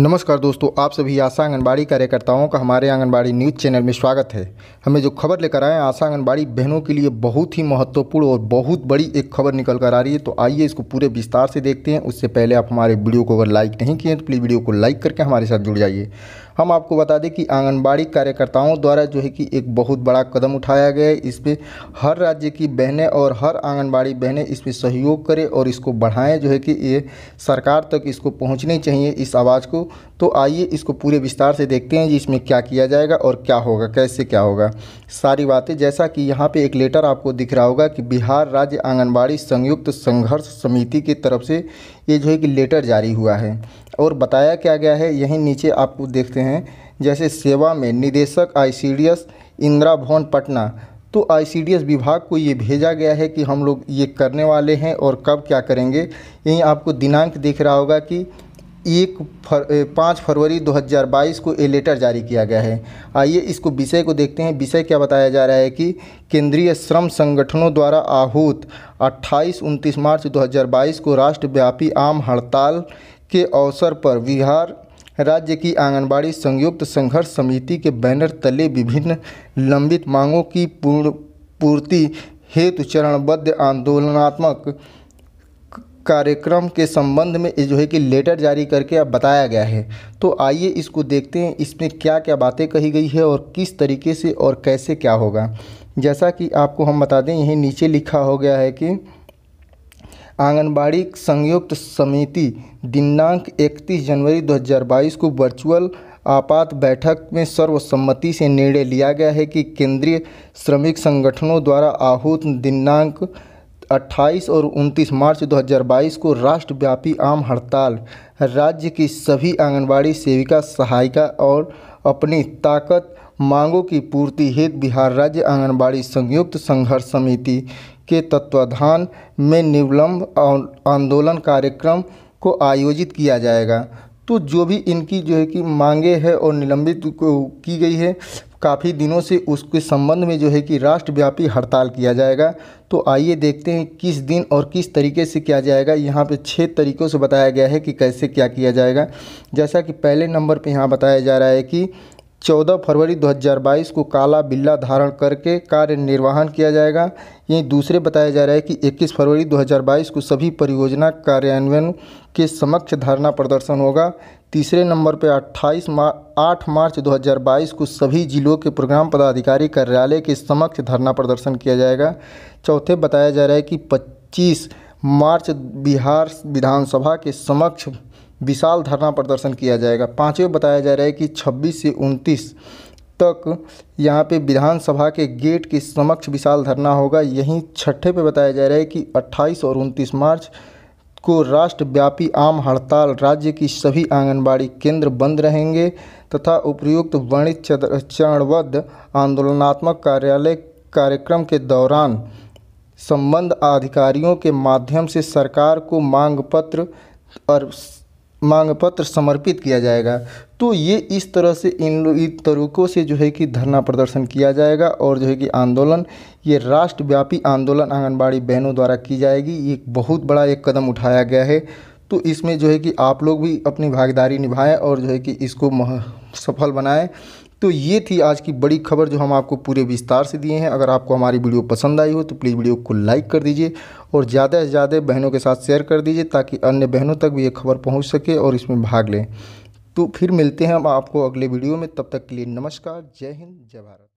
नमस्कार दोस्तों आप सभी आशा आंगनबाड़ी कार्यकर्ताओं का हमारे आंगनबाड़ी न्यूज़ चैनल में स्वागत है हमें जो खबर लेकर आए आशा आंगनबाड़ी बहनों के लिए बहुत ही महत्वपूर्ण और बहुत बड़ी एक खबर निकल कर आ रही है तो आइए इसको पूरे विस्तार से देखते हैं उससे पहले आप हमारे वीडियो को अगर लाइक नहीं किए तो प्लीज़ वीडियो को लाइक करके हमारे साथ जुड़ जाइए हम आपको बता दें कि आंगनबाड़ी कार्यकर्ताओं द्वारा जो है कि एक बहुत बड़ा कदम उठाया गया है इसमें हर राज्य की बहनें और हर आंगनबाड़ी बहनें इसमें सहयोग करें और इसको बढ़ाएं जो है कि ये सरकार तक इसको पहुँचनी चाहिए इस आवाज़ को तो आइए इसको पूरे विस्तार से देखते हैं कि इसमें क्या किया जाएगा और क्या होगा कैसे क्या होगा सारी बातें जैसा कि यहाँ पे एक लेटर आपको दिख रहा होगा कि बिहार राज्य आंगनबाड़ी संयुक्त संघर्ष समिति की तरफ से ये जो है कि लेटर जारी हुआ है और बताया क्या गया है यहीं नीचे आपको देखते हैं जैसे सेवा में निदेशक आई इंदिरा भवन पटना तो आई विभाग को ये भेजा गया है कि हम लोग ये करने वाले हैं और कब क्या करेंगे यहीं आपको दिनांक दिख रहा होगा कि एक फर पाँच फरवरी 2022 को ए लेटर जारी किया गया है आइए इसको विषय को देखते हैं विषय क्या बताया जा रहा है कि केंद्रीय श्रम संगठनों द्वारा आहूत 28 उनतीस मार्च 2022 को राष्ट्रव्यापी आम हड़ताल के अवसर पर बिहार राज्य की आंगनबाड़ी संयुक्त संघर्ष समिति के बैनर तले विभिन्न लंबित मांगों की पूर्ण पूर्ति हेतु चरणबद्ध आंदोलनात्मक कार्यक्रम के संबंध में जो है कि लेटर जारी करके अब बताया गया है तो आइए इसको देखते हैं इसमें क्या क्या बातें कही गई है और किस तरीके से और कैसे क्या होगा जैसा कि आपको हम बता दें यहीं नीचे लिखा हो गया है कि आंगनबाड़ी संयुक्त समिति दिनांक 31 जनवरी 2022 को वर्चुअल आपात बैठक में सर्वसम्मति से निर्णय लिया गया है कि केंद्रीय श्रमिक संगठनों द्वारा आहूत दिनांक 28 और 29 मार्च 2022 को राष्ट्रव्यापी आम हड़ताल राज्य की सभी आंगनबाड़ी सेविका सहायिका और अपनी ताकत मांगों की पूर्ति हेतु बिहार राज्य आंगनबाड़ी संयुक्त संघर्ष समिति के तत्वाधान में निवलंब आंदोलन कार्यक्रम को आयोजित किया जाएगा तो जो भी इनकी जो है कि मांगे है और निलंबित की गई है काफ़ी दिनों से उसके संबंध में जो है कि राष्ट्रव्यापी हड़ताल किया जाएगा तो आइए देखते हैं किस दिन और किस तरीके से किया जाएगा यहाँ पे छः तरीक़ों से बताया गया है कि कैसे क्या किया जाएगा जैसा कि पहले नंबर पे यहाँ बताया जा रहा है कि चौदह फरवरी 2022 को काला बिल्ला धारण करके कार्य निर्वहन किया जाएगा यहीं दूसरे बताया जा रहा है कि 21 फरवरी 2022 को सभी परियोजना कार्यान्वयन के समक्ष धरना प्रदर्शन होगा तीसरे नंबर पर 28 मार्च आठ मार्च 2022 को सभी जिलों के प्रोग्राम पदाधिकारी कार्यालय के समक्ष धरना प्रदर्शन किया जाएगा चौथे बताया जा रहा है कि पच्चीस मार्च बिहार विधानसभा के समक्ष विशाल धरना प्रदर्शन किया जाएगा पाँचवें बताया जा रहा है कि 26 से 29 तक यहाँ पे विधानसभा के गेट के समक्ष विशाल धरना होगा यहीं छठे पे बताया जा रहा है कि 28 और 29 मार्च को राष्ट्रव्यापी आम हड़ताल राज्य की सभी आंगनबाड़ी केंद्र बंद रहेंगे तथा उपयुक्त वणित चरणबद्ध आंदोलनात्मक कार्यालय कार्यक्रम के दौरान संबंध अधिकारियों के माध्यम से सरकार को मांग पत्र और मांग पत्र समर्पित किया जाएगा तो ये इस तरह से इन इन तरीकों से जो है कि धरना प्रदर्शन किया जाएगा और जो है कि आंदोलन ये राष्ट्रव्यापी आंदोलन आंगनबाड़ी बहनों द्वारा की जाएगी ये बहुत बड़ा एक कदम उठाया गया है तो इसमें जो है कि आप लोग भी अपनी भागीदारी निभाएं और जो है कि इसको सफल बनाएं तो ये थी आज की बड़ी खबर जो हम आपको पूरे विस्तार से दिए हैं अगर आपको हमारी वीडियो पसंद आई हो तो प्लीज़ वीडियो को लाइक कर दीजिए और ज़्यादा से ज़्यादा बहनों के साथ शेयर कर दीजिए ताकि अन्य बहनों तक भी ये खबर पहुँच सके और इसमें भाग लें तो फिर मिलते हैं हम आपको अगले वीडियो में तब तक के लिए नमस्कार जय हिंद जय भारत